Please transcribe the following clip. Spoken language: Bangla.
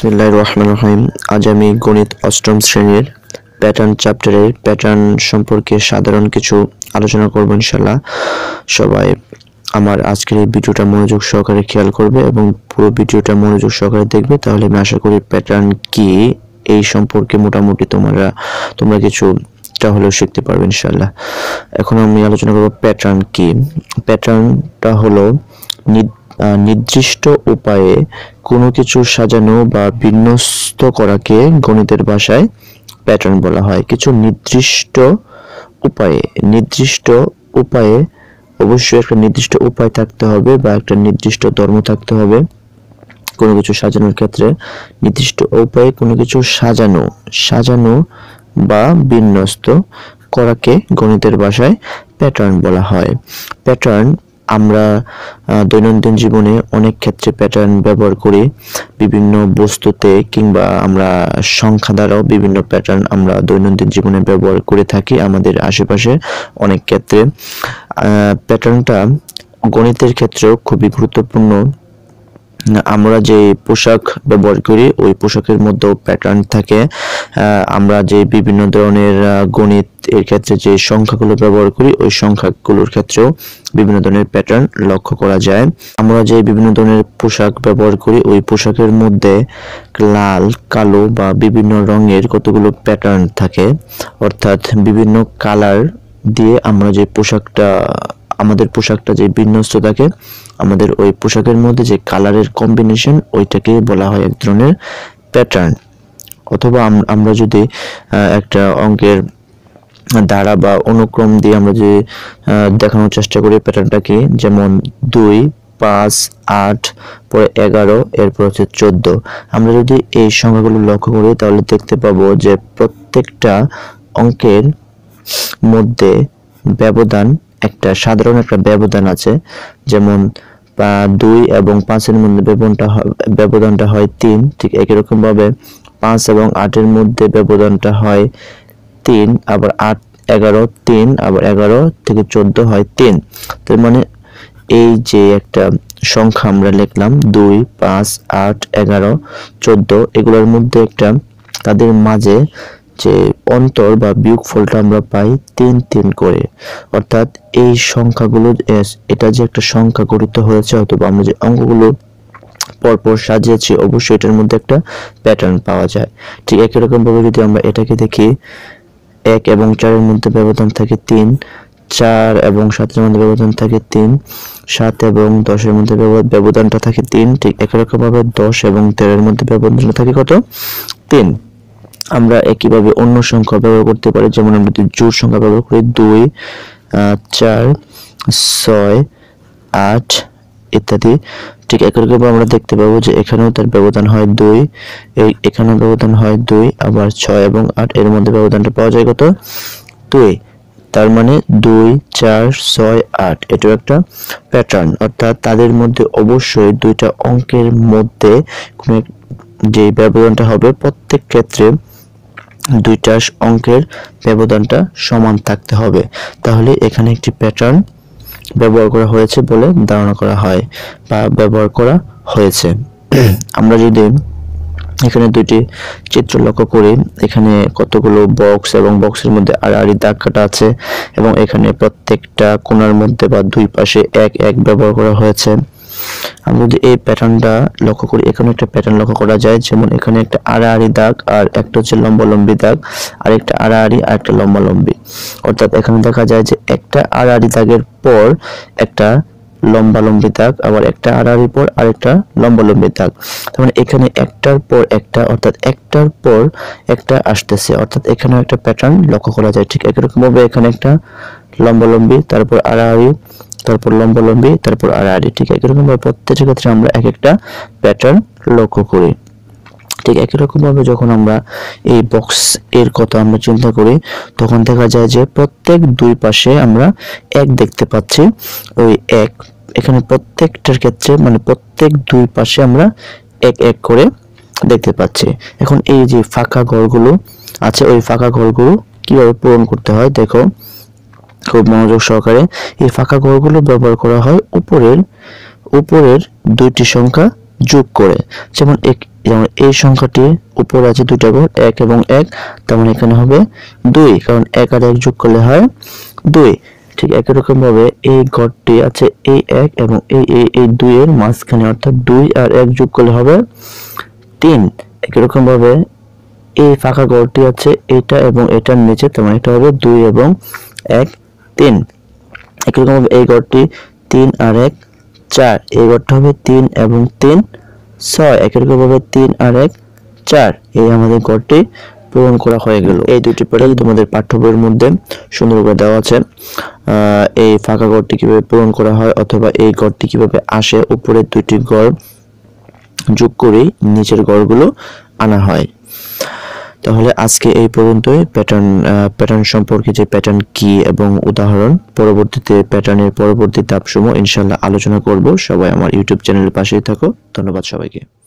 বিসমিল্লাহ রহমান রহিম আজ আমি গণিত অষ্টম শ্রেণীর প্যাটার্ন চ্যাপ্টারের প্যাটার্ন সম্পর্কে সাধারণ কিছু আলোচনা করব ইনশাল্লাহ সবাই আমার আজকের এই ভিডিওটা মনোযোগ সহকারে খেয়াল করবে এবং পুরো ভিডিওটা মনোযোগ সহকারে দেখবে তাহলে আমি আশা করি প্যাটার্ন কি এই সম্পর্কে মোটামুটি তোমরা তোমরা কিছু কিছুটা হলেও শিখতে পারবে ইনশাল্লাহ এখন আমি আলোচনা করব প্যাটার্ন কি প্যাটার্নটা হলো নির্দিষ্ট উপায়ে কোনো কিছু সাজানো বা বিন্যস্ত করাকে গণিতের ভাষায় প্যাটার্ন বলা হয় কিছু নির্দিষ্ট উপায়ে নির্দিষ্ট উপায়ে অবশ্যই একটা নির্দিষ্ট উপায় থাকতে হবে বা একটা নির্দিষ্ট ধর্ম থাকতে হবে কোনো কিছু সাজানোর ক্ষেত্রে নির্দিষ্ট উপায়ে কোনো কিছু সাজানো সাজানো বা বিন্যস্ত করাকে গণিতের ভাষায় প্যাটার্ন বলা হয় প্যাটার্ন আমরা দৈনন্দিন জীবনে অনেক ক্ষেত্রে প্যাটার্ন ব্যবহার করি বিভিন্ন বস্তুতে কিংবা আমরা সংখ্যা দ্বারাও বিভিন্ন প্যাটার্ন আমরা দৈনন্দিন জীবনে ব্যবহার করে থাকি আমাদের আশেপাশে অনেক ক্ষেত্রে প্যাটার্নটা গণিতের ক্ষেত্রেও খুবই গুরুত্বপূর্ণ আমরা যে পোশাক ব্যবহার করি ওই পোশাকের মধ্যেও প্যাটার্ন থাকে আমরা যে বিভিন্ন ধরনের গণিত এর ক্ষেত্রে যে সংখ্যাগুলো ব্যবহার করি ওই সংখ্যাগুলোর ক্ষেত্রেও বিভিন্ন ধরনের প্যাটার্ন লক্ষ্য করা যায় আমরা যে বিভিন্ন ধরনের পোশাক ব্যবহার করি ওই পোশাকের মধ্যে লাল কালো বা বিভিন্ন রঙের কতগুলো প্যাটার্ন থাকে অর্থাৎ বিভিন্ন কালার দিয়ে আমরা যে পোশাকটা আমাদের পোশাকটা যে বিন্যস্ত থাকে আমাদের ওই পোশাকের মধ্যে যে কালারের কম্বিনেশন ওইটাকে বলা হয় এক ধরনের প্যাটার্ন অথবা আমরা যদি একটা অঙ্কের দ্বারা বা অনুক্রম দিয়ে আমরা যে দেখানোর চেষ্টা করি প্যাটার্নটাকে যেমন দুই পাঁচ আট পরে এগারো এরপর হচ্ছে চোদ্দ আমরা যদি এই সংখ্যাগুলো লক্ষ্য করি তাহলে দেখতে পাবো যে প্রত্যেকটা অঙ্কের মধ্যে ব্যবধান একটা সাধারণ একটা ব্যবধান আছে যেমন দুই এবং পাঁচের মধ্যে ব্যবধানটা ব্যবধানটা হয় তিন ঠিক একই রকমভাবে পাঁচ এবং আটের মধ্যে ব্যবধানটা হয় তিন আবার আট এগারো তিন আবার এগারো থেকে চোদ্দ হয় তিন তার মানে এই যে একটা সংখ্যা আমরা লিখলাম দুই পাঁচ আট এগারো চোদ্দ এগুলোর মধ্যে একটা তাদের মাঝে যে অন্তর বা ফলটা আমরা পাই তিন তিন করে অর্থাৎ এই সংখ্যাগুলো এটা যে একটা সংখ্যা গঠিত হয়েছে অথবা আমরা যে অঙ্কগুলো পরপর সাজিয়েছি অবশ্যই এটার মধ্যে একটা প্যাটার্ন পাওয়া যায় ঠিক একই রকমভাবে যদি আমরা এটাকে দেখি এক এবং চারের মধ্যে ব্যবধান থাকে তিন চার এবং সাতের মধ্যে ব্যবধান থাকে তিন সাত এবং দশের মধ্যে ব্যবধানটা থাকে তিন ঠিক একই রকমভাবে দশ এবং তেরোর মধ্যে ব্যবধানটা থাকে কত তিন আমরা একইভাবে অন্য সংখ্যা ব্যবহার করতে পারি যেমন আমরা জোড় সংখ্যা ব্যবহার করি দুই চার ছয় আট ইত্যাদি ঠিক একইরকম আমরা দেখতে পাবো যে এখানেও তার ব্যবধান হয় দুই এখানেও ব্যবধান হয় দুই আবার ছয় এবং আট এর মধ্যে ব্যবধানটা পাওয়া যায় কত দুই তার মানে দুই চার ছয় আট এটাও একটা প্যাটার্ন অর্থাৎ তাদের মধ্যে অবশ্যই দুইটা অঙ্কের মধ্যে কোনো যে ব্যবধানটা হবে প্রত্যেক ক্ষেত্রে দুইটা অঙ্কের ব্যবধানটা সমান থাকতে হবে তাহলে এখানে একটি প্যাটার্ন ব্যবহার করা হয়েছে বলে ধারণা করা হয় বা ব্যবহার করা হয়েছে আমরা যদি এখানে দুইটি চিত্র লক্ষ্য করি এখানে কতগুলো বক্স এবং বক্সের মধ্যে আড়াআড়ি দাগ কাটা আছে এবং এখানে প্রত্যেকটা কোনার মধ্যে বা দুই পাশে এক এক ব্যবহার করা হয়েছে আমরা যদি এই প্যাটার্নটা লক্ষ্য করি এখানে একটা প্যাটার্ন লক্ষ্য করা যায় যেমন এখানে একটা আড়াআড়ি দাগ আর একটা হচ্ছে লম্বালম্বী দাগ আর একটা আড়াআড়ি আর একটা লম্বালম্বী অর্থাৎ এখানে দেখা যায় যে একটা আড়াআড়ি দাগের পর একটা লম্বালম্বী দাগ আবার একটা আড়াআড়ি পর আর আরেকটা লম্বালম্বী দাগ তার মানে এখানে একটার পর একটা অর্থাৎ একটার পর একটা আসতেছে অর্থাৎ এখানে একটা প্যাটার্ন লক্ষ্য করা যায় ঠিক একরকমভাবে এখানে একটা লম্বালম্বী তারপর আড়াআড়ি তারপর লম্বি তারপর আড়াআড়ি ঠিক একই প্রত্যেকটা ক্ষেত্রে আমরা এক একটা প্যাটার্ন লক্ষ্য করি ঠিক একই রকমভাবে যখন আমরা এই বক্স এর কথা আমরা চিন্তা করি তখন দেখা যায় যে প্রত্যেক দুই পাশে আমরা এক দেখতে পাচ্ছি ওই এক এখানে প্রত্যেকটার ক্ষেত্রে মানে প্রত্যেক দুই পাশে আমরা এক এক করে দেখতে পাচ্ছি এখন এই যে ফাঁকা ঘরগুলো আছে ওই ফাঁকা ঘরগুলো কিভাবে পূরণ করতে হয় দেখো খুব মনোযোগ সহকারে এই ফাঁকা ঘরগুলো ব্যবহার করা হয় উপরের উপরের দুইটি সংখ্যা যোগ করে যেমন এক যেমন এই সংখ্যাটি উপরে আছে দুইটা ঘর এক এবং এক তেমন মানে এখানে হবে দুই কারণ এক আর এক যোগ করলে হয় দুই ঠিক একই রকমভাবে এই ঘরটি আছে এই এক এবং এই এই এই দুইয়ের মাঝখানে অর্থাৎ দুই আর এক যোগ করলে হবে তিন একই রকমভাবে এই ফাঁকা ঘরটি আছে এটা এবং এটার নিচে তেমন মানে এটা হবে দুই এবং এক তিন একইরকম এই ঘরটি তিন আর এক চার এই ঘরটা হবে তিন এবং তিন ছয় একইরকমভাবে তিন আর এক চার এই আমাদের ঘরটি পূরণ করা হয়ে গেল এই দুটি প্যাটার্ন তোমাদের পাঠ্য বইয়ের মধ্যে সুন্দরভাবে দেওয়া আছে এই ফাঁকা ঘরটি কীভাবে পূরণ করা হয় অথবা এই ঘরটি কীভাবে আসে উপরের দুটি ঘর যোগ করেই নিচের ঘরগুলো আনা হয় তাহলে আজকে এই পর্যন্তই প্যাটার্ন প্যাটার্ন সম্পর্কে যে প্যাটার্ন কি এবং উদাহরণ পরবর্তীতে প্যাটার্নের পরবর্তী ধাপসমূহ ইনশাল্লাহ আলোচনা করব সবাই আমার ইউটিউব চ্যানেলের পাশেই থাকো ধন্যবাদ সবাইকে